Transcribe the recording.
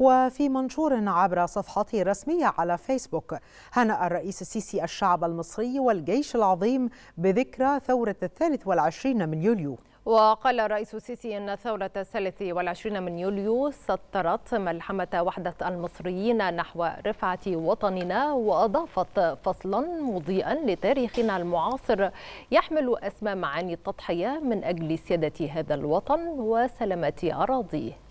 وفي منشور عبر صفحته الرسمية على فيسبوك هنأ الرئيس السيسي الشعب المصري والجيش العظيم بذكرى ثورة الثالث والعشرين من يوليو وقال الرئيس السيسي أن ثورة الثالث والعشرين من يوليو سطرت ملحمة وحدة المصريين نحو رفعة وطننا وأضافت فصلا مضيئا لتاريخنا المعاصر يحمل أسمى معاني التضحية من أجل سيادة هذا الوطن وسلامة أراضيه